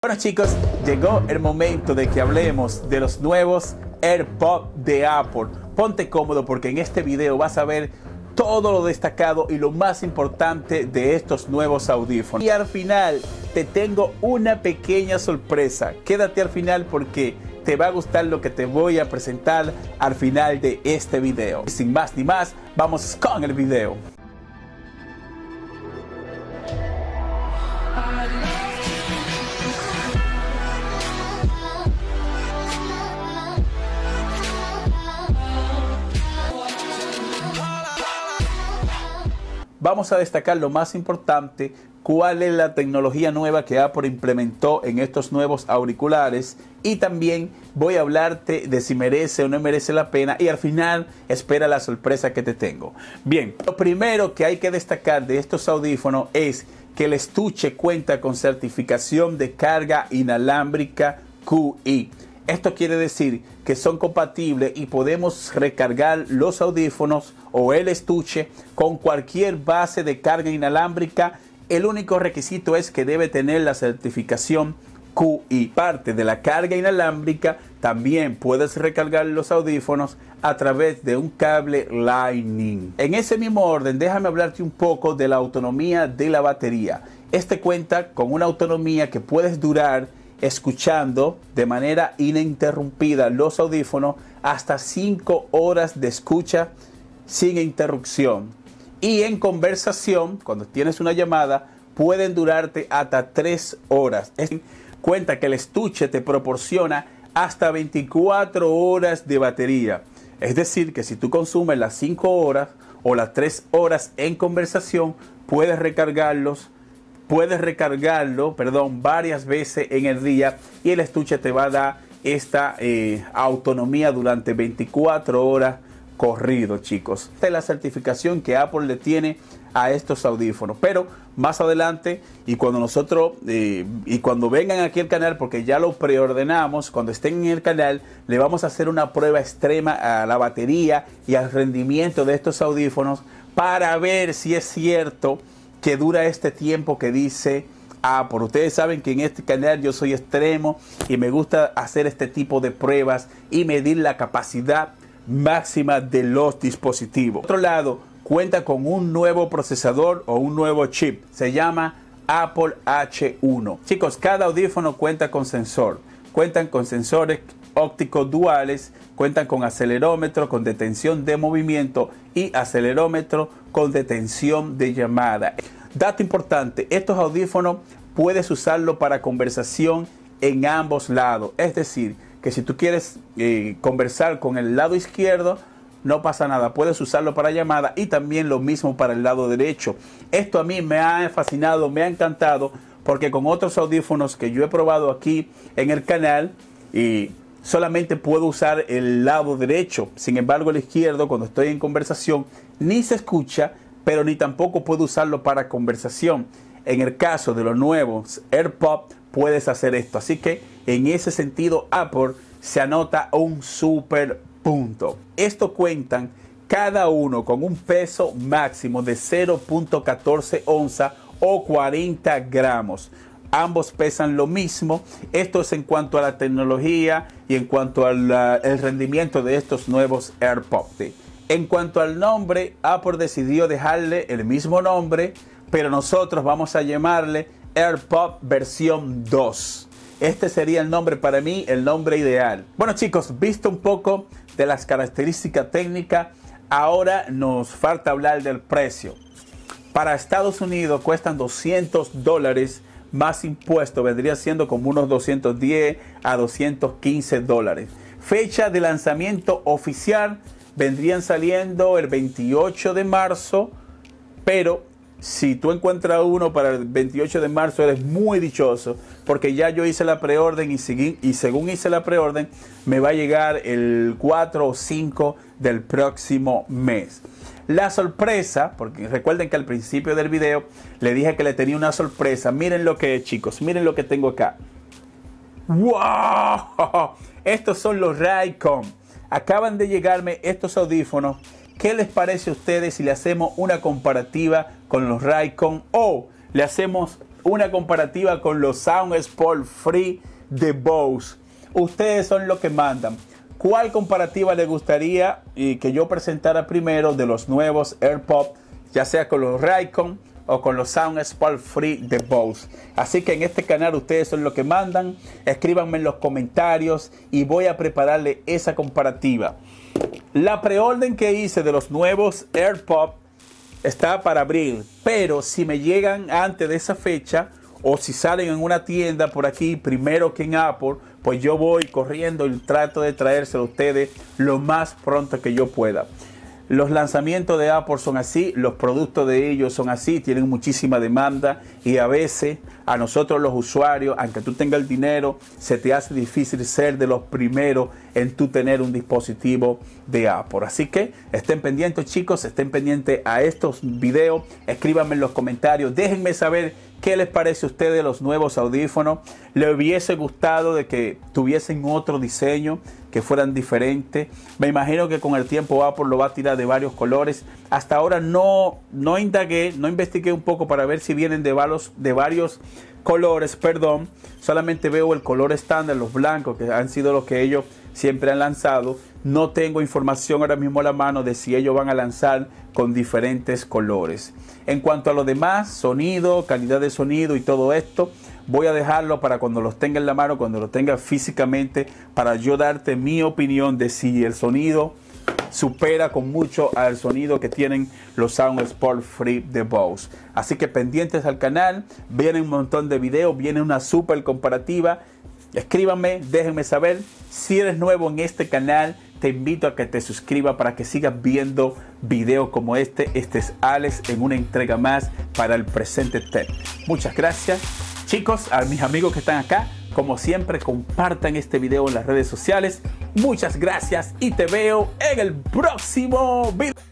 Bueno chicos, llegó el momento de que hablemos de los nuevos AirPods de Apple. Ponte cómodo porque en este video vas a ver todo lo destacado y lo más importante de estos nuevos audífonos. Y al final te tengo una pequeña sorpresa. Quédate al final porque te va a gustar lo que te voy a presentar al final de este video. Y sin más ni más, vamos con el video. vamos a destacar lo más importante, cuál es la tecnología nueva que Apple implementó en estos nuevos auriculares y también voy a hablarte de si merece o no merece la pena y al final espera la sorpresa que te tengo. Bien, lo primero que hay que destacar de estos audífonos es que el estuche cuenta con certificación de carga inalámbrica QI esto quiere decir que son compatibles y podemos recargar los audífonos o el estuche con cualquier base de carga inalámbrica. El único requisito es que debe tener la certificación QI. Parte de la carga inalámbrica también puedes recargar los audífonos a través de un cable Lightning. En ese mismo orden, déjame hablarte un poco de la autonomía de la batería. Este cuenta con una autonomía que puedes durar escuchando de manera ininterrumpida los audífonos hasta 5 horas de escucha sin interrupción. Y en conversación, cuando tienes una llamada, pueden durarte hasta 3 horas. Es cuenta que el estuche te proporciona hasta 24 horas de batería. Es decir, que si tú consumes las 5 horas o las 3 horas en conversación, puedes recargarlos Puedes recargarlo, perdón, varias veces en el día y el estuche te va a dar esta eh, autonomía durante 24 horas corrido, chicos. Esta es la certificación que Apple le tiene a estos audífonos. Pero más adelante y cuando nosotros eh, y cuando vengan aquí al canal, porque ya lo preordenamos, cuando estén en el canal, le vamos a hacer una prueba extrema a la batería y al rendimiento de estos audífonos para ver si es cierto que dura este tiempo que dice, ah, por ustedes saben que en este canal yo soy extremo y me gusta hacer este tipo de pruebas y medir la capacidad máxima de los dispositivos. Por otro lado, cuenta con un nuevo procesador o un nuevo chip. Se llama Apple H1. Chicos, cada audífono cuenta con sensor. Cuentan con sensores ópticos duales cuentan con acelerómetro con detención de movimiento y acelerómetro con detención de llamada. Dato importante, estos audífonos puedes usarlo para conversación en ambos lados. Es decir, que si tú quieres eh, conversar con el lado izquierdo, no pasa nada. Puedes usarlo para llamada y también lo mismo para el lado derecho. Esto a mí me ha fascinado, me ha encantado, porque con otros audífonos que yo he probado aquí en el canal y solamente puedo usar el lado derecho. Sin embargo, el izquierdo, cuando estoy en conversación, ni se escucha, pero ni tampoco puedo usarlo para conversación. En el caso de los nuevos AirPods, puedes hacer esto. Así que en ese sentido, Apple se anota un super punto. Esto cuentan cada uno con un peso máximo de 0.14 onza o 40 gramos ambos pesan lo mismo. Esto es en cuanto a la tecnología y en cuanto al rendimiento de estos nuevos AirPods. En cuanto al nombre, Apple decidió dejarle el mismo nombre, pero nosotros vamos a llamarle AirPod versión 2. Este sería el nombre para mí, el nombre ideal. Bueno chicos, visto un poco de las características técnicas, ahora nos falta hablar del precio. Para Estados Unidos cuestan 200 dólares más impuesto vendría siendo como unos 210 a 215 dólares. Fecha de lanzamiento oficial vendrían saliendo el 28 de marzo, pero si tú encuentras uno para el 28 de marzo eres muy dichoso, porque ya yo hice la preorden y, y según hice la preorden me va a llegar el 4 o 5 del próximo mes. La sorpresa, porque recuerden que al principio del video le dije que le tenía una sorpresa. Miren lo que es, chicos. Miren lo que tengo acá. ¡Wow! Estos son los Raycon. Acaban de llegarme estos audífonos. ¿Qué les parece a ustedes si le hacemos una comparativa con los Raycon o le hacemos una comparativa con los Sound Sport Free de Bose? Ustedes son los que mandan. ¿Cuál comparativa le gustaría y eh, que yo presentara primero de los nuevos AirPods, ya sea con los Raycon o con los Sound Spark Free de Bose? Así que en este canal ustedes son los que mandan. Escríbanme en los comentarios y voy a prepararle esa comparativa. La preorden que hice de los nuevos AirPods está para abril, pero si me llegan antes de esa fecha, o si salen en una tienda por aquí primero que en Apple, pues yo voy corriendo y trato de traérselo a ustedes lo más pronto que yo pueda. Los lanzamientos de Apple son así, los productos de ellos son así, tienen muchísima demanda y a veces a nosotros los usuarios, aunque tú tengas el dinero, se te hace difícil ser de los primeros en tu tener un dispositivo de Apple. Así que estén pendientes chicos, estén pendientes a estos videos, escríbanme en los comentarios, déjenme saber ¿Qué les parece a ustedes los nuevos audífonos? ¿Le hubiese gustado de que tuviesen otro diseño, que fueran diferentes? Me imagino que con el tiempo Apple lo va a tirar de varios colores. Hasta ahora no, no indagué, no investigué un poco para ver si vienen de, varios, de varios colores, perdón. Solamente veo el color estándar, los blancos, que han sido los que ellos siempre han lanzado. No tengo información ahora mismo a la mano de si ellos van a lanzar con diferentes colores. En cuanto a lo demás, sonido, calidad de sonido y todo esto, voy a dejarlo para cuando los tenga en la mano, cuando los tenga físicamente, para yo darte mi opinión de si el sonido supera con mucho al sonido que tienen los Sound Sport Free de Bose. Así que pendientes al canal, viene un montón de videos, viene una super comparativa. Escríbanme, déjenme saber si eres nuevo en este canal, te invito a que te suscribas para que sigas viendo videos como este. Este es Alex en una entrega más para el presente TED. Muchas gracias. Chicos, a mis amigos que están acá, como siempre, compartan este video en las redes sociales. Muchas gracias y te veo en el próximo video.